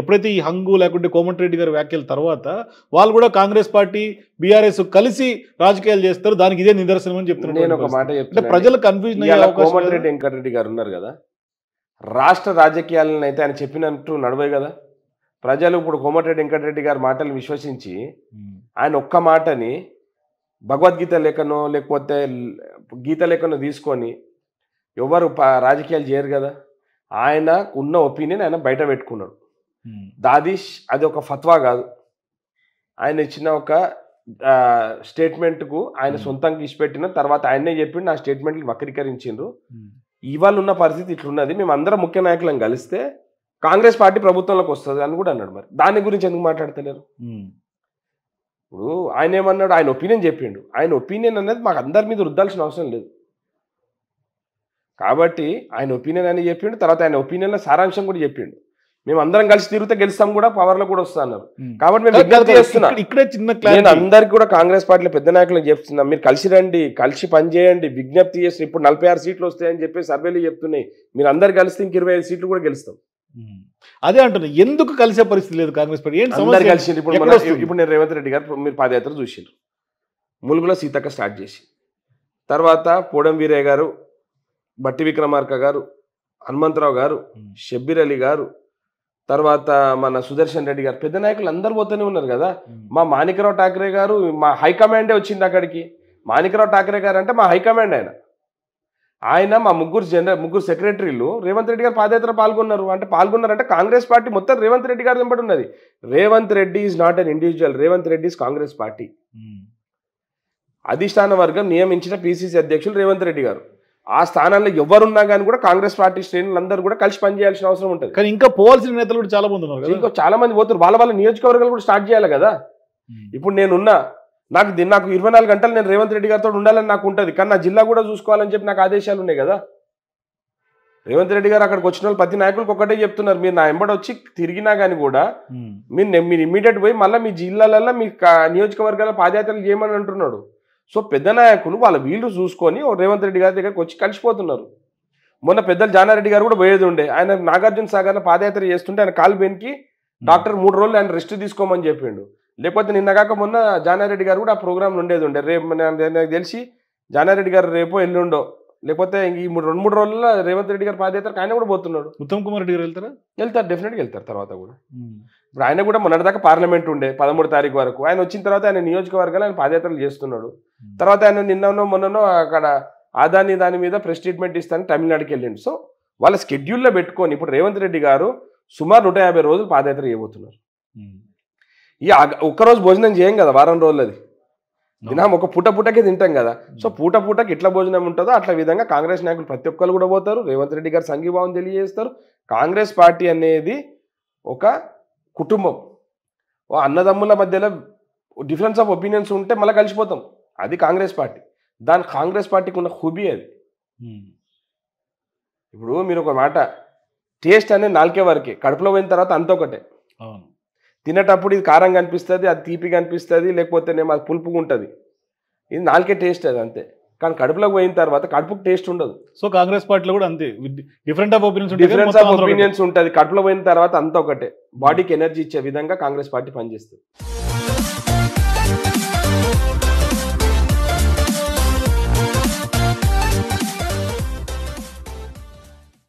ఎప్పుడైతే ఈ హంగు లేకుంటే కోమటిరెడ్డి గారి వ్యాఖ్యల తర్వాత వాళ్ళు కూడా కాంగ్రెస్ పార్టీ బీఆర్ఎస్ కలిసి రాజకీయాలు చేస్తారు దానికి ఇదే నిదర్శనం అని చెప్తున్నారు నేను ఒక మాట చెప్తే ప్రజలు కన్ఫ్యూజన్ కోమటిరెడ్డి వెంకటరెడ్డి గారు ఉన్నారు కదా రాష్ట్ర రాజకీయాలను అయితే ఆయన చెప్పినట్టు నడవే కదా ప్రజలు ఇప్పుడు కోమటిరెడ్డి వెంకటరెడ్డి గారి మాటలు విశ్వసించి ఆయన ఒక్క మాటని భగవద్గీత లేఖనో లేకపోతే గీత లేఖనో తీసుకొని ఎవరు రాజకీయాలు చేయరు కదా ఆయన ఉన్న ఒపీనియన్ ఆయన బయట పెట్టుకున్నాడు దాదీష్ అది ఒక ఫత్వా కాదు ఆయన ఇచ్చిన ఒక స్టేట్మెంట్కు ఆయన సొంతంగా ఇచ్చిపెట్టిన తర్వాత ఆయనే చెప్పిండు నా స్టేట్మెంట్కి వక్రీకరించిండ్రు ఇవాళ ఉన్న పరిస్థితి ఇట్లున్నది మేము అందరం ముఖ్య నాయకులను కలిస్తే కాంగ్రెస్ పార్టీ ప్రభుత్వంలోకి వస్తుంది అని కూడా అన్నాడు మరి దాని గురించి ఎందుకు మాట్లాడతలేరు ఇప్పుడు ఆయన ఏమన్నాడు ఆయన ఒపీనియన్ చెప్పిండు ఆయన ఒపీనియన్ అనేది మాకు అందరి మీద రుద్దాల్సిన అవసరం లేదు కాబట్టి ఆయన ఒపీనియన్ అని చెప్పిండు తర్వాత ఆయన ఒపీనియన్లో సారాంశం కూడా చెప్పిండు మేము అందరం కలిసి తిరిగితే గెలుస్తాం కూడా పవర్ లో కూడా వస్తున్నారు కాబట్టి మేము విజ్ఞప్తి చేస్తున్నాం ఇక్కడే చిన్న నేను అందరికి కూడా కాంగ్రెస్ పార్టీ పెద్ద నాయకులు చెప్తున్నాం మీరు కలిసి రండి కలిసి పనిచేయండి విజ్ఞప్తి చేసి ఇప్పుడు నలభై ఆరు సీట్లు వస్తాయని చెప్పి సర్వేలు చెప్తున్నాయి మీరు అందరు కలిసి ఇంక ఇరవై ఐదు సీట్లు కూడా గెలుస్తాం అదే అంటున్నా ఎందుకు కలిసే పరిస్థితి లేదు కాంగ్రెస్ పార్టీ కలిసి ఇప్పుడు ఇప్పుడు నేను రేవంత్ రెడ్డి గారు మీరు పాదయాత్ర చూసారు ములుగులో సీతక్క స్టార్ట్ చేసి తర్వాత పోడం వీరయ్య గారు బట్టి విక్రమార్క గారు హనుమంతరావు గారు షబ్బీర్ అలీ గారు తర్వాత మన సుదర్శన్ రెడ్డి గారు పెద్ద నాయకులు అందరు పోతూనే ఉన్నారు కదా మా మాణికరావు ఠాకరే గారు మా హైకమాండే వచ్చింది అక్కడికి మాణికరావు ఠాకరే గారు అంటే మా హైకమాండ్ ఆయన ఆయన మా ముగ్గురు జనరల్ ముగ్గురు సెక్రటరీలు రేవంత్ రెడ్డి గారు పాదయాత్ర పాల్గొన్నారు అంటే పాల్గొన్నారంటే కాంగ్రెస్ పార్టీ మొత్తం రేవంత్ రెడ్డి గారు వెంబడి ఉన్నది Revanth Reddy is not an individual Revanth Reddy is Congress party అధిష్టాన వర్గం నియమించిన పిసిసి అధ్యక్షులు రేవంత్ రెడ్డి గారు ఆ స్థానాల్లో ఎవరున్నా కానీ కూడా కాంగ్రెస్ పార్టీ శ్రేణులు అందరూ కూడా కలిసి పనిచేయాల్సిన అవసరం ఉంటుంది కానీ ఇంకా పోవాల్సిన నేతలు కూడా చాలా మంది ఉన్నారు ఇంకా చాలా మంది పోతున్నారు వాళ్ళ వాళ్ళ నియోజకవర్గాలు కూడా స్టార్ట్ చేయాలి కదా ఇప్పుడు నేనున్నా నాకు నాకు ఇరవై నాలుగు గంటలు నేను రేవంత్ రెడ్డి గారితో ఉండాలని నాకు ఉంటుంది కానీ నా జిల్లా కూడా చూసుకోవాలని చెప్పి నాకు ఆదేశాలు ఉన్నాయి కదా రేవంత్ రెడ్డి గారు అక్కడికి వచ్చిన వాళ్ళు ప్రతి నాయకులకు ఒక్కటే చెప్తున్నారు మీరు నా ఎంబడి వచ్చి తిరిగినా కానీ కూడా మీరు మీరు ఇమ్మీడియట్ పోయి మళ్ళీ మీ జిల్లాలలో మీ నియోజకవర్గాల పాదయాత్రలు చేయమని అంటున్నాడు సో పెద్ద నాయకులు వాళ్ళ వీళ్ళు చూసుకొని రేవంత్ రెడ్డి గారి దగ్గరికి వచ్చి కలిసిపోతున్నారు మొన్న పెద్దలు జానారెడ్డి గారు కూడా పోయేది ఉండే ఆయన నాగార్జున సాగర్ పాదయాత్ర చేస్తుంటే ఆయన కాలు బెనికి డాక్టర్ మూడు రోజులు ఆయన రెస్ట్ తీసుకోమని చెప్పిండు లేకపోతే నిన్న కాక మొన్న జానారెడ్డి గారు కూడా ఆ ప్రోగ్రాంలు ఉండేది ఉండే రేపు నాకు తెలిసి జానారెడ్డి గారు రేపో ఎల్లుండో లేకపోతే ఈ మూడు రెండు మూడు రోజుల్లో రేవంత్ రెడ్డి గారు పాదయాత్ర ఆయన కూడా పోతున్నాడు ఉత్తమ్ కుమార్ రెడ్డి గారు వెళ్తారా వెళ్తారు డెఫినెట్గా వెళ్తారు తర్వాత కూడా ఇప్పుడు ఆయన కూడా మొన్నటిదాకా పార్లమెంట్ ఉండే పదమూడు తారీఖు వరకు ఆయన వచ్చిన తర్వాత ఆయన నియోజకవర్గాలు ఆయన పాదయాత్రలు చేస్తున్నాడు Hmm. తర్వాత ఆయన నిన్ననో మొన్ననో అక్కడ ఆదాని దాని మీద ప్రెస్ ట్రీట్మెంట్ ఇస్తాను తమిళనాడుకి వెళ్ళిండు సో వాళ్ళ స్కెడ్యూల్లో పెట్టుకొని ఇప్పుడు రేవంత్ రెడ్డి గారు సుమారు నూట యాభై రోజులు పాదయాత్ర చేయబోతున్నారు hmm. ఈ ఒక్కరోజు భోజనం చేయం కదా వారం రోజులది దినం ఒక పూట పూటకే తింటాం కదా hmm. సో పూట పూటకి ఎట్లా భోజనం ఉంటుందో అట్లా విధంగా కాంగ్రెస్ నాయకులు ప్రతి ఒక్కరు కూడా పోతారు రేవంత్ రెడ్డి గారు సంఘీభావం తెలియజేస్తారు కాంగ్రెస్ పార్టీ అనేది ఒక కుటుంబం అన్నదమ్ముల మధ్యలో డిఫరెన్స్ ఆఫ్ ఒపీనియన్స్ ఉంటే మళ్ళీ కలిసిపోతాం అది కాంగ్రెస్ పార్టీ దాని కాంగ్రెస్ పార్టీకి ఉన్న హుబీ అది ఇప్పుడు మీరు ఒక మాట టేస్ట్ అనేది నాలుకే వరకే కడుపులో పోయిన తర్వాత అంత ఒకటే తినేటప్పుడు ఇది కారంగా అనిపిస్తుంది అది తీపిగా అనిపిస్తుంది లేకపోతేనేమో అది పులుపుగా ఉంటుంది ఇది నాలుకే టేస్ట్ అది అంతే కానీ కడుపులోకి పోయిన తర్వాత కడుపుకు టేస్ట్ ఉండదు సో కాంగ్రెస్ పార్టీలో కూడా అంతే different of opinions difference of opinions ఉంటుంది కడుపులో పోయిన తర్వాత అంతా ఒకటే బాడీకి ఎనర్జీ ఇచ్చే విధంగా కాంగ్రెస్ పార్టీ పనిచేస్తుంది